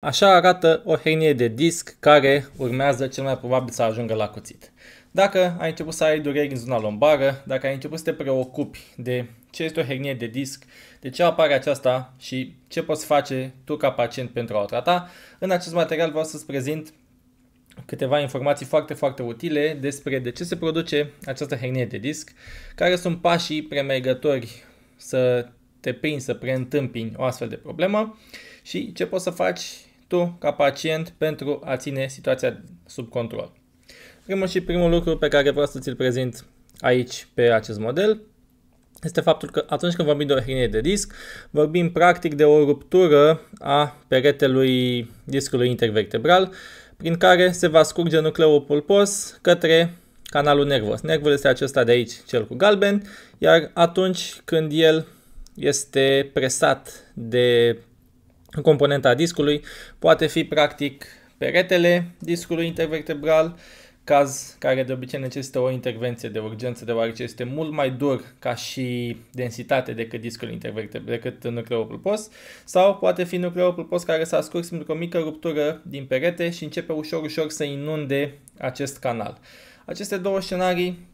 Așa arată o hernie de disc care urmează cel mai probabil să ajungă la cuțit. Dacă ai început să ai dureri în zona lombară, dacă ai început să te preocupi de ce este o hernie de disc, de ce apare aceasta și ce poți face tu ca pacient pentru a o trata, în acest material vreau să-ți prezint câteva informații foarte, foarte utile despre de ce se produce această hernie de disc, care sunt pașii premergători să te prinzi, să preîntâmpini o astfel de problemă și ce poți să faci tu, ca pacient, pentru a ține situația sub control. Primul și primul lucru pe care vreau să ți-l prezint aici pe acest model este faptul că atunci când vorbim de o hernie de disc, vorbim practic de o ruptură a peretelui discului intervertebral, prin care se va scurge nucleul pulpos către canalul nervos. Nervul este acesta de aici, cel cu galben, iar atunci când el este presat de în componenta discului poate fi practic peretele discului intervertebral, caz care de obicei necesită o intervenție de urgență, deoarece este mult mai dur ca și densitate decât discul intervertebral, decât nucleul pulpos, sau poate fi nucleul pulpos care s-a scurs pentru o mică ruptură din perete și începe ușor, ușor să inunde acest canal. Aceste două scenarii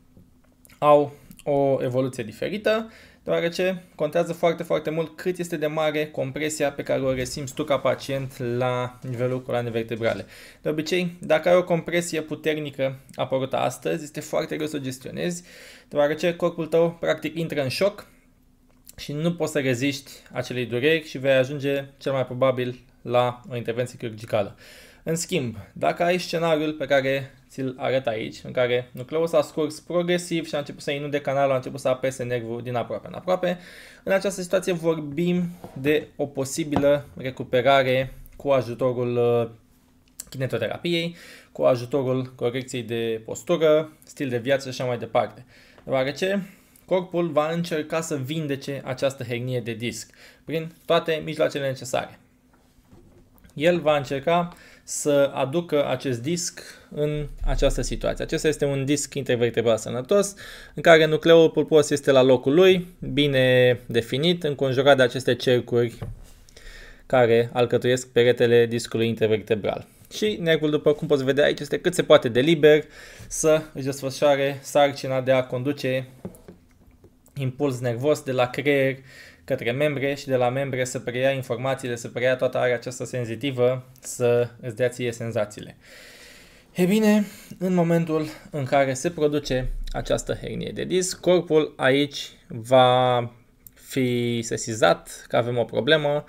au o evoluție diferită deoarece contează foarte, foarte mult cât este de mare compresia pe care o resimți tu ca pacient la nivelul coloanei vertebrale. De obicei, dacă ai o compresie puternică apărută astăzi, este foarte greu să o gestionezi, deoarece corpul tău practic intră în șoc și nu poți să reziști acelei dureri și vei ajunge cel mai probabil la o intervenție chirurgicală. În schimb, dacă ai scenariul pe care ți-l arăt aici, în care nucleul s-a scurs progresiv și a început să inunde canalul, a început să apese nervul din aproape în aproape. În această situație vorbim de o posibilă recuperare cu ajutorul uh, kinetoterapiei, cu ajutorul corecției de postură, stil de viață și așa mai departe. Deoarece corpul va încerca să vindece această hernie de disc prin toate mijloacele necesare. El va încerca să aducă acest disc în această situație. Acesta este un disc intervertebral sănătos în care nucleul pulpos este la locul lui, bine definit, înconjurat de aceste cercuri care alcătuiesc peretele discului intervertebral. Și nervul, după cum poți vedea aici, este cât se poate de liber să își desfășoare sarcina de a conduce impuls nervos de la creier către membre și de la membre să preia informațiile, să preia toată area aceasta senzitivă, să îți dea ție senzațiile. E bine, în momentul în care se produce această hernie de disc, corpul aici va fi sesizat că avem o problemă,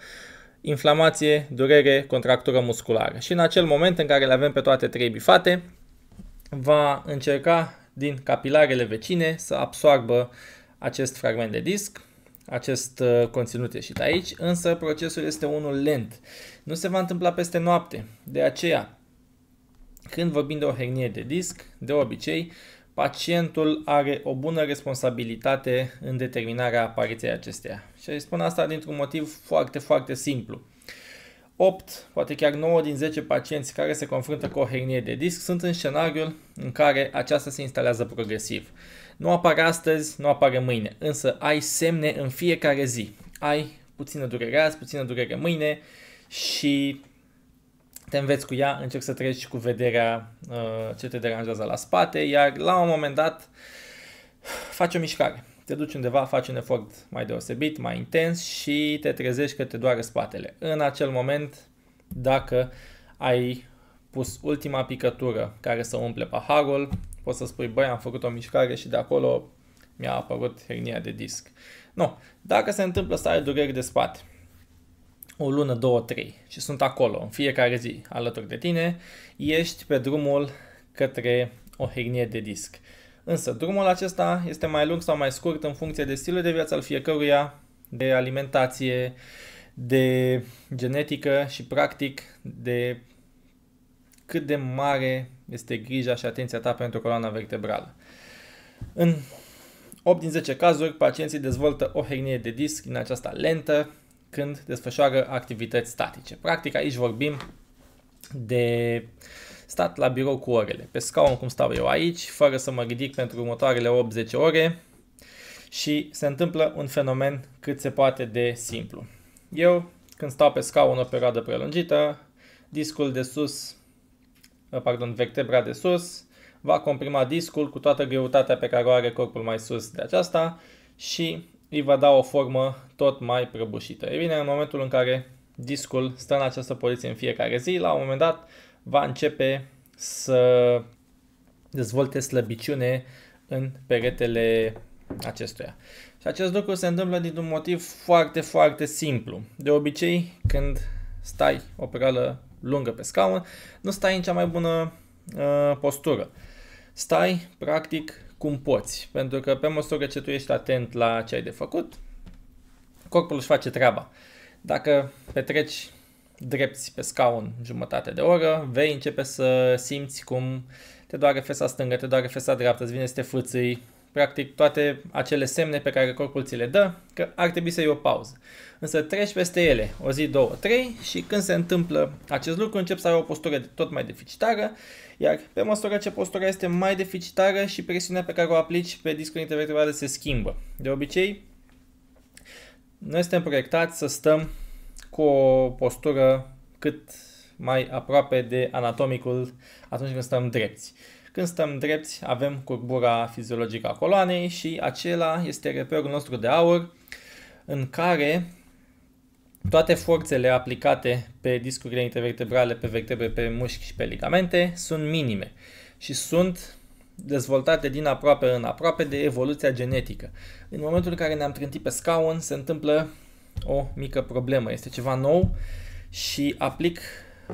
inflamație, durere, contractură musculară. Și în acel moment în care le avem pe toate trei bifate, va încerca din capilarele vecine să absoarbă acest fragment de disc, acest uh, conținut ieșit aici, însă procesul este unul lent. Nu se va întâmpla peste noapte, de aceea, când vorbim de o hernie de disc, de obicei, pacientul are o bună responsabilitate în determinarea apariției acesteia. Și spun asta dintr-un motiv foarte, foarte simplu. 8, poate chiar 9 din 10 pacienți care se confruntă cu o hernie de disc sunt în scenariul în care aceasta se instalează progresiv. Nu apare astăzi, nu apare mâine, însă ai semne în fiecare zi. Ai puțină durere azi, puțină durere mâine și te înveți cu ea, încerci să treci cu vederea uh, ce te deranjează la spate, iar la un moment dat faci o mișcare te duci undeva, faci un efort mai deosebit, mai intens și te trezești că te doare spatele. În acel moment, dacă ai pus ultima picătură care să umple paharul, poți să spui, băi, am făcut o mișcare și de acolo mi-a apărut hernia de disc. Nu, dacă se întâmplă să ai dureri de spate, o lună, două, trei și sunt acolo în fiecare zi alături de tine, ești pe drumul către o hernie de disc. Însă, drumul acesta este mai lung sau mai scurt în funcție de stilul de viață al fiecăruia, de alimentație, de genetică și, practic, de cât de mare este grija și atenția ta pentru coloana vertebrală. În 8 din 10 cazuri, pacienții dezvoltă o hernie de disc în aceasta lentă când desfășoară activități statice. Practic, aici vorbim de uh, stat la birou cu orele, pe scaun cum stau eu aici, fără să mă ridic pentru următoarele 10 ore și se întâmplă un fenomen cât se poate de simplu. Eu, când stau pe scaun o perioadă prelungită, discul de sus, uh, pardon, vertebra de sus, va comprima discul cu toată greutatea pe care o are corpul mai sus de aceasta și îi va da o formă tot mai prăbușită. E bine, în momentul în care discul stă în această poziție în fiecare zi, la un moment dat va începe să dezvolte slăbiciune în peretele acestuia. Și acest lucru se întâmplă din un motiv foarte, foarte simplu. De obicei, când stai o perioadă lungă pe scaun, nu stai în cea mai bună uh, postură. Stai, practic, cum poți. Pentru că pe măsură ce tu ești atent la ce ai de făcut, corpul își face treaba. Dacă petreci drepți pe scaun jumătate de oră, vei începe să simți cum te doare fesa stângă, te doare fesa dreaptă, îți vine să te fâțâi, practic toate acele semne pe care corpul ți le dă, că ar trebui să iei o pauză. Însă treci peste ele o zi, două, trei și când se întâmplă acest lucru încep să ai o postură tot mai deficitară, iar pe măsură ce postura este mai deficitară și presiunea pe care o aplici pe discul intervertebrale se schimbă. De obicei, noi suntem proiectați să stăm cu o postură cât mai aproape de anatomicul atunci când stăm drepți. Când stăm drepți avem curbura fiziologică a coloanei și acela este reperul nostru de aur în care toate forțele aplicate pe discurile intervertebrale, pe vertebre, pe mușchi și pe ligamente sunt minime și sunt dezvoltate din aproape în aproape de evoluția genetică. În momentul în care ne-am trântit pe scaun, se întâmplă o mică problemă. Este ceva nou și aplic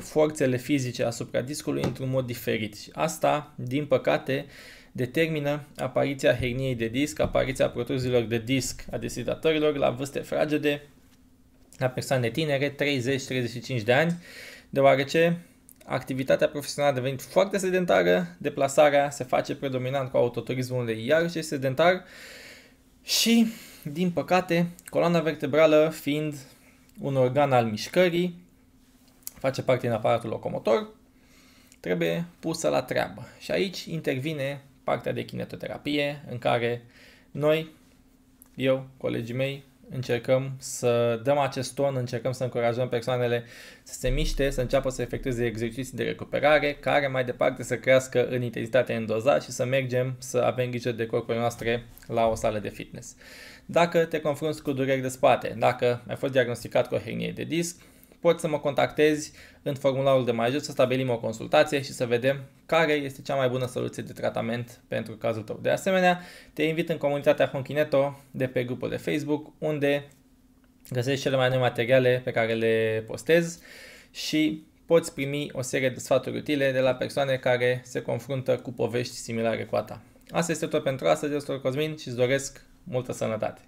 forțele fizice asupra discului într-un mod diferit. asta, din păcate, determină apariția herniei de disc, apariția protruzilor de disc a desidatorilor la vârste fragede, la persoane tinere, 30-35 de ani, deoarece activitatea profesională a devenit foarte sedentară, deplasarea se face predominant cu autoturismul de iarăși este sedentar și din păcate, coloana vertebrală fiind un organ al mișcării, face parte din aparatul locomotor, trebuie pusă la treabă. Și aici intervine partea de kinetoterapie în care noi, eu, colegii mei, încercăm să dăm acest ton, încercăm să încurajăm persoanele să se miște, să înceapă să efectueze exerciții de recuperare, care mai departe să crească în intensitate, în doza și să mergem să avem grijă de corpul noastre la o sală de fitness. Dacă te confrunți cu dureri de spate, dacă ai fost diagnosticat cu o hernie de disc, poți să mă contactezi în formularul de mai jos să stabilim o consultație și să vedem care este cea mai bună soluție de tratament pentru cazul tău. De asemenea, te invit în comunitatea Honkineto de pe grupul de Facebook, unde găsești cele mai noi materiale pe care le postez și poți primi o serie de sfaturi utile de la persoane care se confruntă cu povești similare cu a ta. Asta este tot pentru astăzi, eu sunt Cosmin și îți doresc multă sănătate!